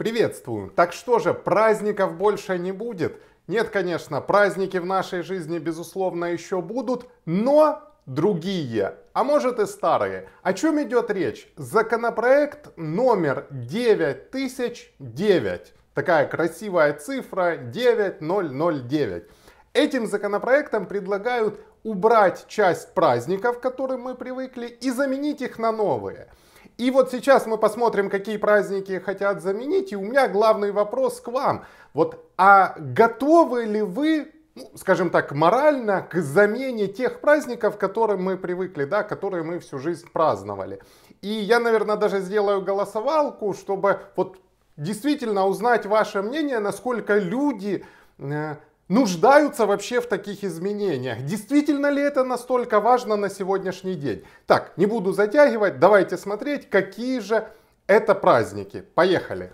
Приветствую! Так что же, праздников больше не будет? Нет, конечно, праздники в нашей жизни, безусловно, еще будут, но другие, а может и старые. О чем идет речь? Законопроект номер 9009. Такая красивая цифра 9009. Этим законопроектом предлагают убрать часть праздников, к которым мы привыкли, и заменить их на новые – и вот сейчас мы посмотрим, какие праздники хотят заменить. И у меня главный вопрос к вам. Вот, а готовы ли вы ну, скажем так, морально к замене тех праздников, к которым мы привыкли, да, которые мы всю жизнь праздновали. И я, наверное, даже сделаю голосовалку, чтобы вот действительно узнать ваше мнение, насколько люди э, нуждаются вообще в таких изменениях? Действительно ли это настолько важно на сегодняшний день? Так, не буду затягивать, давайте смотреть, какие же это праздники. Поехали!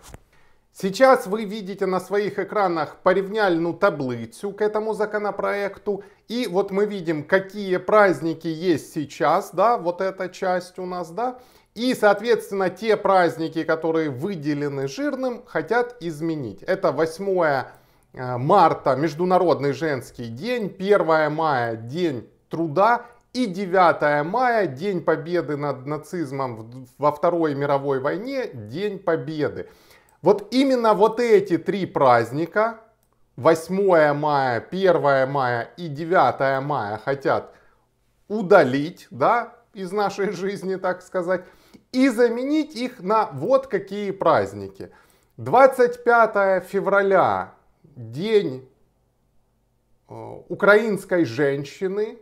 Сейчас вы видите на своих экранах порівняльну таблицу к этому законопроекту. И вот мы видим, какие праздники есть сейчас, да, вот эта часть у нас, да. И, соответственно, те праздники, которые выделены жирным, хотят изменить. Это 8 Э, марта Международный женский день, 1 мая День труда и 9 мая День победы над нацизмом во Второй мировой войне, День победы. Вот именно вот эти три праздника, 8 мая, 1 мая и 9 мая хотят удалить, да, из нашей жизни, так сказать, и заменить их на вот какие праздники. 25 февраля день э, украинской женщины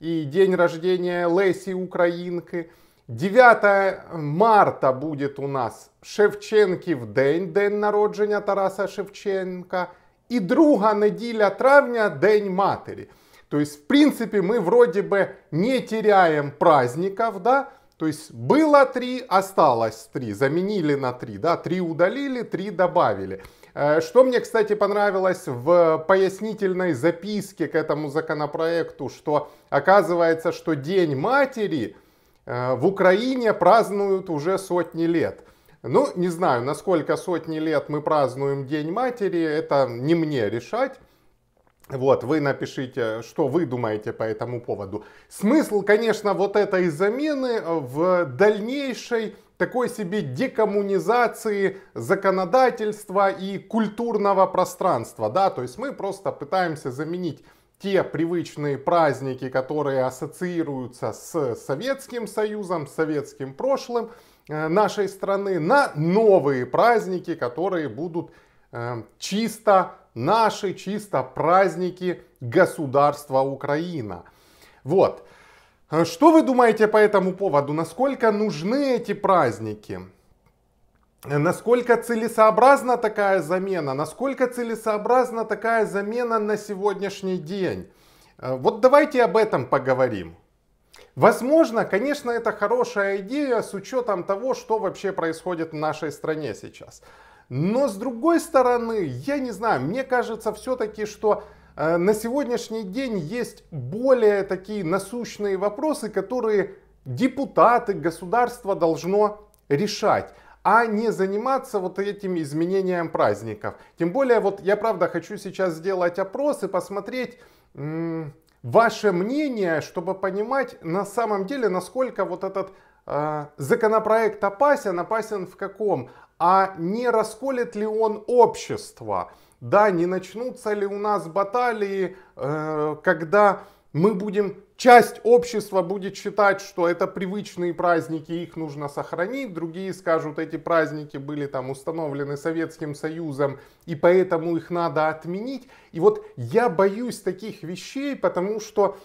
и день рождения Леси Украинки. 9 марта будет у нас Шевченків день, день народження Тараса Шевченка. И друга неделя травня День матери. То есть, в принципе, мы вроде бы не теряем праздников, да? То есть, было три, осталось три, заменили на три, да? Три удалили, три добавили. Э, что мне, кстати, понравилось в пояснительной записке к этому законопроекту, что оказывается, что День матери э, в Украине празднуют уже сотни лет. Ну, не знаю, насколько сотни лет мы празднуем День матери, это не мне решать. Вот, вы напишите, что вы думаете по этому поводу. Смысл, конечно, вот этой замены в дальнейшей такой себе декоммунизации законодательства и культурного пространства. Да? То есть мы просто пытаемся заменить те привычные праздники, которые ассоциируются с Советским Союзом, с советским прошлым э, нашей страны, на новые праздники, которые будут э, чисто наши, чисто праздники государства Украина. Вот. А что вы думаете по этому поводу? Насколько нужны эти праздники? Насколько целесообразна такая замена? Насколько целесообразна такая замена на сегодняшний день? Э, вот давайте об этом поговорим. Возможно, конечно, это хорошая идея с учетом того, что вообще происходит в нашей стране сейчас. Но с другой стороны, я не знаю, мне кажется все-таки, что Э, на сегодняшний день есть более такие насущные вопросы, которые депутаты, государства должно решать а не заниматься вот этим изменением праздников. Тем более, вот я правда хочу сейчас сделать опрос и посмотреть м- ваше мнение, чтобы понимать на самом деле, насколько вот этот э, законопроект опасен, опасен в каком, а не расколет ли он общество да, не начнутся ли у нас баталии, э, когда мы будем, часть общества будет считать, что это привычные праздники, их нужно сохранить, другие скажут, эти праздники были там установлены Советским Союзом, и поэтому их надо отменить. И вот я боюсь таких вещей, потому что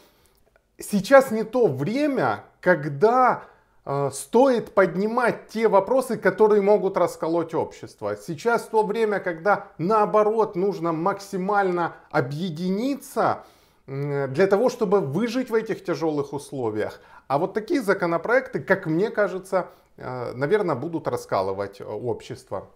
сейчас не то время, когда Э, стоит поднимать те вопросы, которые могут расколоть общество. Сейчас то время, когда наоборот нужно максимально объединиться для того, чтобы выжить в этих тяжелых условиях. А вот такие законопроекты, как мне кажется, э, наверное, будут раскалывать э, общество.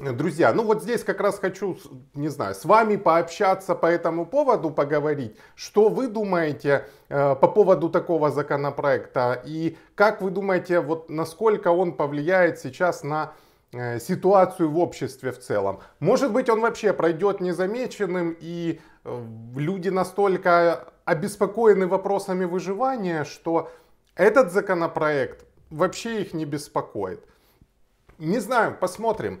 Друзья, ну вот здесь как раз хочу, не знаю, с вами пообщаться по этому поводу, поговорить. Что вы думаете э, по поводу такого законопроекта и как вы думаете, вот насколько он повлияет сейчас на э, ситуацию в обществе в целом? Может быть, он вообще пройдет незамеченным и э, люди настолько обеспокоены вопросами выживания, что этот законопроект вообще их не беспокоит. Не знаю, посмотрим.